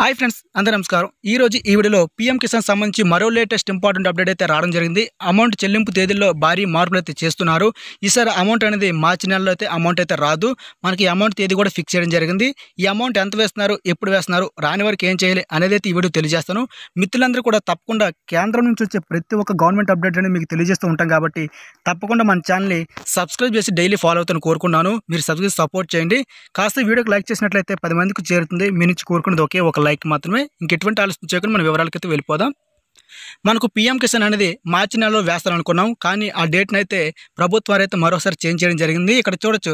hi friends అందరూ నమస్కారం ఈ రోజు ఈ వీడియోలో పీఎం కిసాన్ సంబంధించి మరో లేటెస్ట్ ఇంపార్టెంట్ అప్డేట్ అయితే రావడం జరిగింది అమౌంట్ చెల్లింపు తేదీల్లో భారీ మార్పులు అయితే చేస్తున్నారు ఈసారి అమౌంట్ అనేది మార్చి నెలలో అయితే అమౌంట్ అయితే రాదు మనకి అమౌంట్ తేదీ కూడా ఫిక్స్ చేయడం జరిగింది ఈ అమౌంట్ ఎంత వేస్తున్నారు ఎప్పుడు వేస్తున్నారు రాని వరకు ఏం చేయాలి అనేది అయితే ఈ వీడియో తెలియజేస్తాను మిత్రులందరూ కూడా తప్పకుండా కేంద్రం నుంచి వచ్చే ప్రతి ఒక్క గవర్నమెంట్ అప్డేట్ అనేది మీకు తెలియజేస్తూ ఉంటాం కాబట్టి తప్పకుండా మన ఛానల్ని సబ్స్క్రైబ్ చేసి డైలీ ఫాలో అవుతాను కోరుకున్నాను మీరు సబ్స్క్రైబ్ సపోర్ట్ చేయండి కాస్త వీడియోకి లైక్ చేసినట్లయితే పది మందికి చేరుతుంది మీ నుంచి కోరుకున్నది ఒకే ఒక లైక్ మాత్రమే ఇంకెటువంటి ఆలోచన చేయకుండా మన వివరాలకైతే వెళ్ళిపోదాం మనకు పీఎం కిసాన్ అనేది మార్చి నెలలో వేస్తారనుకున్నాం కానీ ఆ డేట్ను అయితే ప్రభుత్వాలు అయితే మరోసారి చేంజ్ చేయడం జరిగింది ఇక్కడ చూడొచ్చు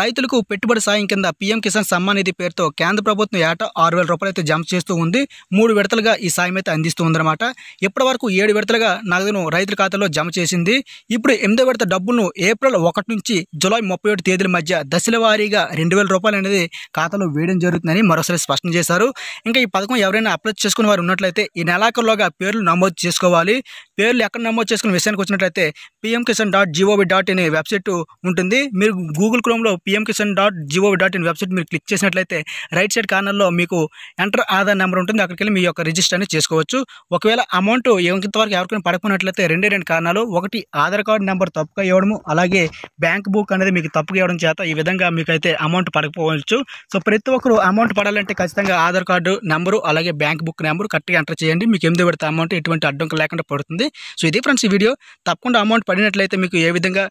రైతులకు పెట్టుబడి సాయం కింద పీఎం కిసాన్ సమ్మాన్ నిధి పేరుతో కేంద్ర ప్రభుత్వం ఏటా ఆరు వేల రూపాయలు అయితే జమ చేస్తూ ఉంది మూడు విడతలుగా ఈ సాయం అయితే అందిస్తూ ఉందన్నమాట ఇప్పటి వరకు ఏడు విడతలుగా నగదును రైతుల ఖాతాలో జమ చేసింది ఇప్పుడు ఎనిమిదో విడత డబ్బులను ఏప్రిల్ ఒకటి నుంచి జులై ముప్పై ఒకటి తేదీల మధ్య దశల వారీగా రెండు వేల రూపాయలు అనేది ఖాతాలో వేయడం జరుగుతుందని మరోసారి స్పష్టం చేశారు ఇంకా ఈ పథకం ఎవరైనా అప్లై చేసుకున్న వారు ఉన్నట్లయితే ఈ నెలాఖరులోగా పేర్లు मोहम्मद जिसको वाली పేర్లు ఎక్కడ నమోదు చేసుకున్న విషయానికి వచ్చినట్లయితే PM Kisan dot G O V dot in website ఉంటుంది మీరు గూగుల్ క్రోమ్లో PM Kisan dot G O V dot in website మీరు క్లిక్ చేసినట్లయితే రైట్ సైడ్ కార్నర్లో మీకు ఎంటర్ ఆధార్ నెంబర్ ఉంటుంది అక్కడికి వెళ్ళి మీ యొక్క రిజిస్టర్ అని చేసుకోవచ్చు ఒకవేళ అమౌంట్ ఇంతవరకు ఎవరికైనా పడకపోయినట్లయితే రెండే రెండు కారణాలు ఒకటి ఆధార్ కార్డు నెంబర్ తప్పుగా ఇవ్వడము అలాగే బ్యాంక్ బుక్ అనేది మీకు తప్పుగా ఇవ్వడం చేత ఈ విధంగా మీకు అయితే అమౌంట్ పడకపోవచ్చు సో ప్రతి ఒక్కరు అమౌంట్ పడాలంటే ఖచ్చితంగా ఆధార్ కార్డు నెంబరు అలాగే బ్యాంక్ బుక్ నెంబరు కరెక్ట్గా ఎంటర్ చేయండి మీకు ఎందుకు పెడితే అమౌంట్ ఎటువంటి అడ్డంకు లేకుండా పడుతుంది సో ఇదే ఫ్రెండ్స్ ఈ వీడియో తప్పకుండా అమౌంట్ పడినట్లయితే మీకు ఏ విధంగా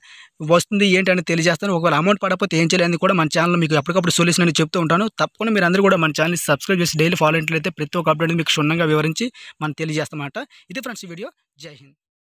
వస్తుంది ఏంటి అని తెలియజేస్తాను ఒకవేళ అమౌంట్ పడకపోతే ఏం చేయాలని కూడా మన ఛానల్ మీకు ఎప్పటికప్పుడు సొల్యూషన్ అని చెప్తూ ఉంటాను తప్పకుండా మీరు అందరూ కూడా మన ఛానల్ని సబ్స్క్రైబ్ చేసి డైలీ ఫాలో అయినట్లయితే ప్రతి ఒక్క అప్డేట్ మీకు క్షుణ్ణంగా వివరించి మనం తెలియజేస్తామాట ఇది ఫ్రెండ్స్ ఈ వీడియో జై హింద్